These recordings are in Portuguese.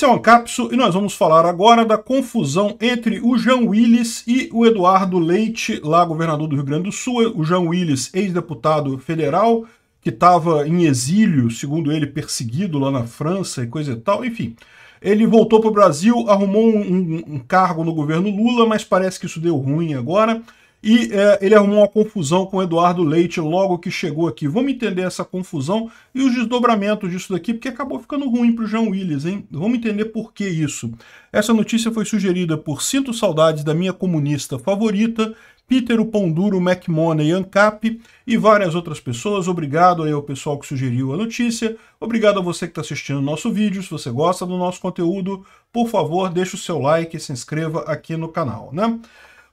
Esse é o Ancapso e nós vamos falar agora da confusão entre o Jean Willis e o Eduardo Leite, lá governador do Rio Grande do Sul. O Jean Willis, ex-deputado federal, que estava em exílio, segundo ele, perseguido lá na França e coisa e tal, enfim. Ele voltou para o Brasil, arrumou um, um, um cargo no governo Lula, mas parece que isso deu ruim agora e é, ele arrumou uma confusão com Eduardo Leite logo que chegou aqui. Vamos entender essa confusão e os desdobramentos disso daqui, porque acabou ficando ruim para o João Willis, hein? Vamos entender por que isso. Essa notícia foi sugerida por Sinto Saudades da Minha Comunista Favorita, Peter o Pão Duro, McMoney, Ancap e várias outras pessoas. Obrigado aí ao pessoal que sugeriu a notícia. Obrigado a você que está assistindo o nosso vídeo. Se você gosta do nosso conteúdo, por favor, deixe o seu like e se inscreva aqui no canal, né?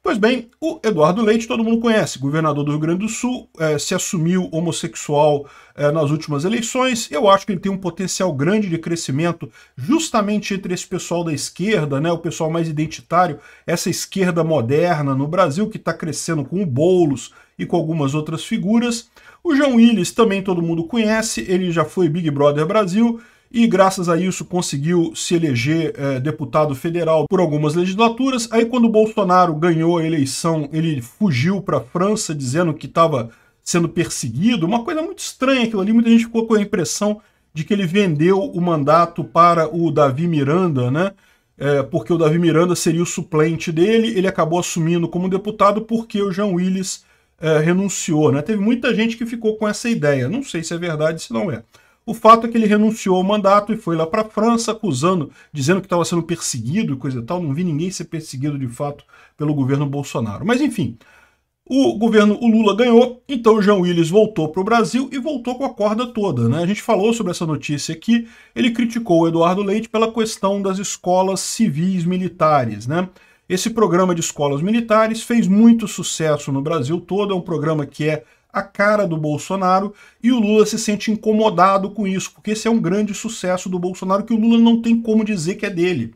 Pois bem, o Eduardo Leite todo mundo conhece, governador do Rio Grande do Sul, eh, se assumiu homossexual eh, nas últimas eleições. Eu acho que ele tem um potencial grande de crescimento justamente entre esse pessoal da esquerda, né, o pessoal mais identitário, essa esquerda moderna no Brasil que está crescendo com o Boulos e com algumas outras figuras. O João Willis também todo mundo conhece, ele já foi Big Brother Brasil e, graças a isso, conseguiu se eleger é, deputado federal por algumas legislaturas. Aí, quando Bolsonaro ganhou a eleição, ele fugiu para a França dizendo que estava sendo perseguido. Uma coisa muito estranha aquilo ali, muita gente ficou com a impressão de que ele vendeu o mandato para o Davi Miranda, né? É, porque o Davi Miranda seria o suplente dele, ele acabou assumindo como deputado porque o Jean Willis é, renunciou. Né? Teve muita gente que ficou com essa ideia. Não sei se é verdade, se não é. O fato é que ele renunciou ao mandato e foi lá para a França acusando, dizendo que estava sendo perseguido e coisa e tal. Não vi ninguém ser perseguido de fato pelo governo Bolsonaro. Mas enfim, o governo o Lula ganhou, então o Jean Willis voltou para o Brasil e voltou com a corda toda. Né? A gente falou sobre essa notícia aqui. Ele criticou o Eduardo Leite pela questão das escolas civis militares. Né? Esse programa de escolas militares fez muito sucesso no Brasil todo, é um programa que é a cara do Bolsonaro e o Lula se sente incomodado com isso, porque esse é um grande sucesso do Bolsonaro que o Lula não tem como dizer que é dele.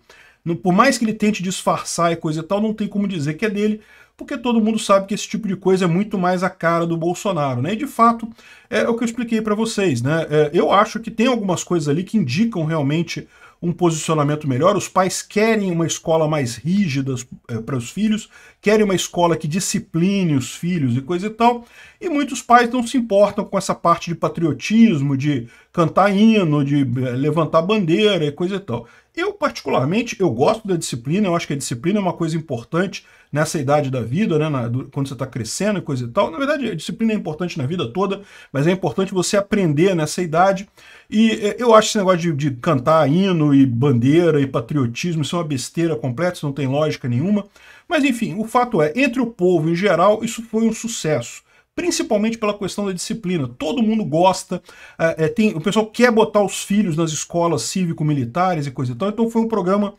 Por mais que ele tente disfarçar e coisa e tal, não tem como dizer que é dele, porque todo mundo sabe que esse tipo de coisa é muito mais a cara do Bolsonaro, né? E de fato, é o que eu expliquei para vocês, né? É, eu acho que tem algumas coisas ali que indicam realmente um posicionamento melhor. Os pais querem uma escola mais rígida eh, para os filhos, querem uma escola que discipline os filhos e coisa e tal. E muitos pais não se importam com essa parte de patriotismo, de cantar hino, de eh, levantar bandeira e coisa e tal. Eu, particularmente, eu gosto da disciplina, eu acho que a disciplina é uma coisa importante nessa idade da vida, né, na, do, quando você está crescendo e coisa e tal. Na verdade, a disciplina é importante na vida toda, mas é importante você aprender nessa idade. E é, eu acho esse negócio de, de, cantar hino e bandeira e patriotismo, isso é uma besteira completa, isso não tem lógica nenhuma. Mas enfim, o fato é, entre o povo em geral, isso foi um sucesso principalmente pela questão da disciplina. Todo mundo gosta, é, é, tem, o pessoal quer botar os filhos nas escolas cívico-militares e coisa e tal, então foi um programa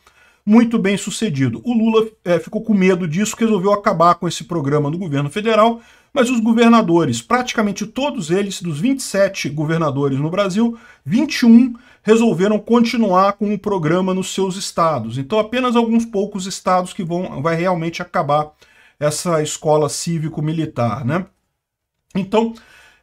muito bem sucedido. O Lula é, ficou com medo disso, resolveu acabar com esse programa do governo federal, mas os governadores, praticamente todos eles, dos 27 governadores no Brasil, 21 resolveram continuar com o programa nos seus estados. Então apenas alguns poucos estados que vão vai realmente acabar essa escola cívico-militar, né? Então,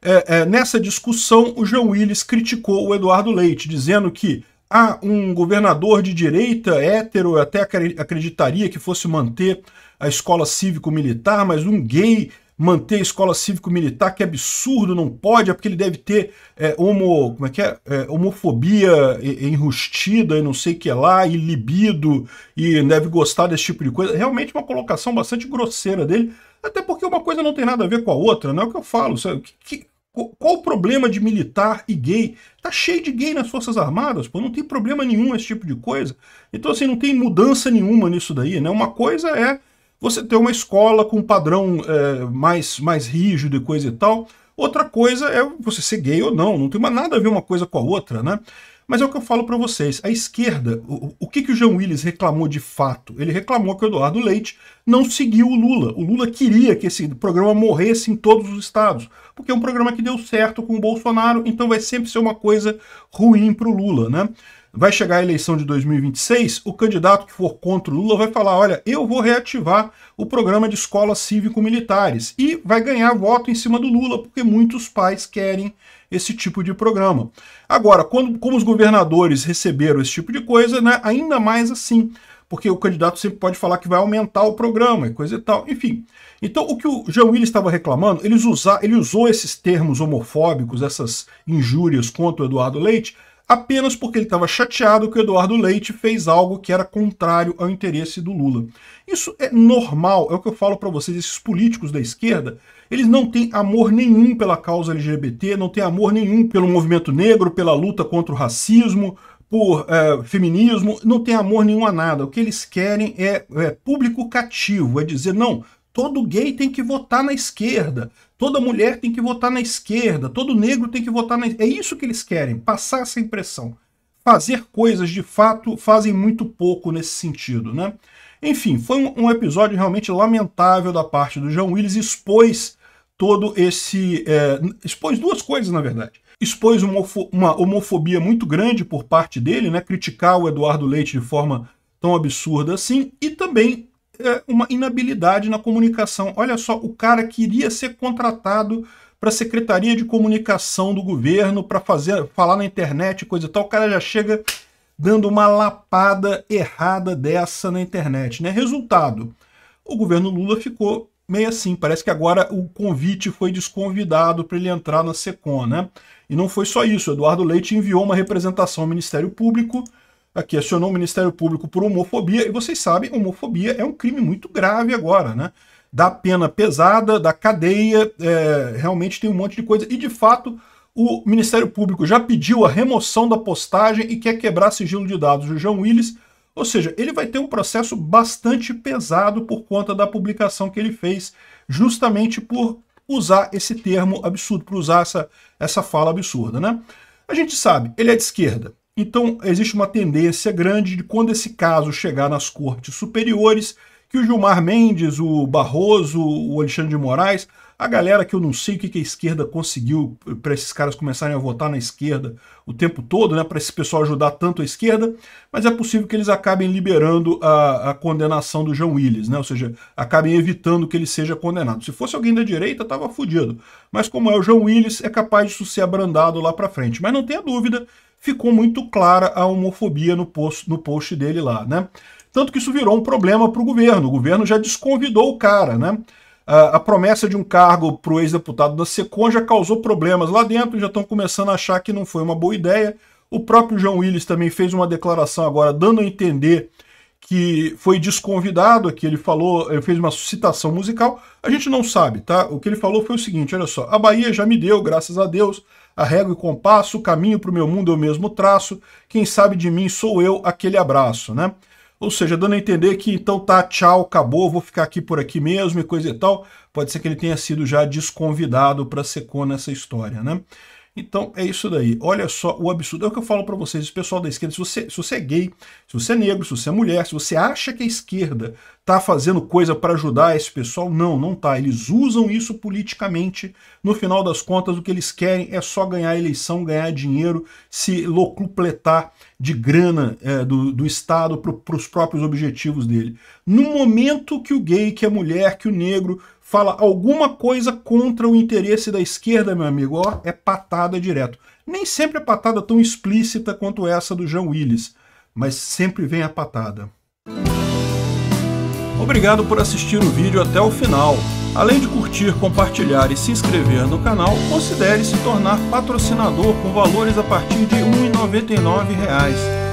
é, é, nessa discussão, o João Willis criticou o Eduardo Leite, dizendo que ah, um governador de direita, hétero, eu até acreditaria que fosse manter a escola cívico-militar, mas um gay manter a escola cívico-militar, que é absurdo, não pode, é porque ele deve ter é, homo, como é que é? é homofobia enrustida e não sei o que lá, e libido, e deve gostar desse tipo de coisa. Realmente uma colocação bastante grosseira dele, até porque uma coisa não tem nada a ver com a outra, não é o que eu falo. Sabe? Que, que, qual o problema de militar e gay? Tá cheio de gay nas Forças Armadas, pô, não tem problema nenhum esse tipo de coisa. Então, assim, não tem mudança nenhuma nisso daí, né? Uma coisa é você ter uma escola com um padrão é, mais, mais rígido e coisa e tal. Outra coisa é você ser gay ou não, não tem nada a ver uma coisa com a outra, né? Mas é o que eu falo para vocês, a esquerda, o, o, que, que o Jean Willis reclamou de fato? Ele reclamou que o Eduardo Leite não seguiu o Lula. O Lula queria que esse programa morresse em todos os estados, porque é um programa que deu certo com o Bolsonaro, então vai sempre ser uma coisa ruim para o Lula, né? vai chegar a eleição de 2026, o candidato que for contra o Lula vai falar: olha, eu vou reativar o programa de escolas cívico-militares e vai ganhar voto em cima do Lula, porque muitos pais querem esse tipo de programa. Agora, quando, como os governadores receberam esse tipo de coisa, né, ainda mais assim, porque o candidato sempre pode falar que vai aumentar o programa e coisa e tal, enfim. Então, o que o Jean Willis estava reclamando, eles usar, ele usou esses termos homofóbicos, essas injúrias contra o Eduardo Leite, apenas porque ele estava chateado que o Eduardo Leite fez algo que era contrário ao interesse do Lula. Isso é normal, é o que eu falo para vocês, esses políticos da esquerda, eles não têm amor nenhum pela causa LGBT, não têm amor nenhum pelo movimento negro, pela luta contra o racismo, por é, feminismo, não tem amor nenhum a nada. O que eles querem é, é público cativo, é dizer, não, todo gay tem que votar na esquerda, toda mulher tem que votar na esquerda, todo negro tem que votar na É isso que eles querem, passar essa impressão. Fazer coisas de fato fazem muito pouco nesse sentido, né? Enfim, foi um episódio realmente lamentável da parte do João Willis, expôs todo esse. É, expôs duas coisas, na verdade. Expôs uma homofobia muito grande por parte dele, né? Criticar o Eduardo Leite de forma tão absurda assim, e também é uma inabilidade na comunicação. Olha só, o cara queria ser contratado para a Secretaria de Comunicação do governo para fazer falar na internet, coisa e tal. O cara já chega dando uma lapada errada dessa na internet, né? Resultado, o governo Lula ficou meio assim, parece que agora o convite foi desconvidado para ele entrar na SECOM, né? E não foi só isso, Eduardo Leite enviou uma representação ao Ministério Público aqui acionou o Ministério Público por homofobia, e vocês sabem, homofobia é um crime muito grave agora, né? Da pena pesada, da cadeia, é, realmente tem um monte de coisa. E de fato, o Ministério Público já pediu a remoção da postagem e quer quebrar sigilo de dados do João Willis. Ou seja, ele vai ter um processo bastante pesado por conta da publicação que ele fez, justamente por usar esse termo absurdo, por usar essa, essa fala absurda, né? A gente sabe, ele é de esquerda. Então, existe uma tendência grande de quando esse caso chegar nas cortes superiores, que o Gilmar Mendes, o Barroso, o Alexandre de Moraes, a galera que eu não sei o que a esquerda conseguiu para esses caras começarem a votar na esquerda o tempo todo, né, para esse pessoal ajudar tanto a esquerda, mas é possível que eles acabem liberando a, a condenação do João Willis, né, ou seja, acabem evitando que ele seja condenado. Se fosse alguém da direita, estava fodido, mas como é o João Willis, é capaz de isso ser abrandado lá para frente. Mas não tenha dúvida ficou muito clara a homofobia no post, no post dele lá, né? Tanto que isso virou um problema para o governo. O governo já desconvidou o cara, né? A, a promessa de um cargo para o ex-deputado da SECOM já causou problemas lá dentro, já estão começando a achar que não foi uma boa ideia. O próprio João Willis também fez uma declaração agora dando a entender que foi desconvidado, que ele falou, ele eh, fez uma citação musical. A gente não sabe, tá? O que ele falou foi o seguinte, olha só: "A Bahia já me deu, graças a Deus, a régua e compasso, o caminho para o meu mundo é o mesmo traço, quem sabe de mim sou eu, aquele abraço", né? Ou seja, dando a entender que então tá, tchau, acabou, vou ficar aqui por aqui mesmo e coisa e tal. Pode ser que ele tenha sido já desconvidado para secou nessa história, né? Então é isso daí. Olha só o absurdo. É o que eu falo para vocês, o pessoal da esquerda. Se você, se você é gay, se você é negro, se você é mulher, se você acha que a esquerda tá fazendo coisa para ajudar esse pessoal, não, não tá. Eles usam isso politicamente. No final das contas, o que eles querem é só ganhar eleição, ganhar dinheiro, se locupletar de grana é, do, do Estado para os próprios objetivos dele. No momento que o gay, que a mulher, que o negro fala alguma coisa contra o interesse da esquerda, meu amigo, ó, é patada direto. Nem sempre é patada tão explícita quanto essa do Jean Willis, mas sempre vem a patada. Obrigado por assistir o vídeo até o final. Além de curtir, compartilhar e se inscrever no canal, considere se tornar patrocinador com valores a partir de R$ 1,99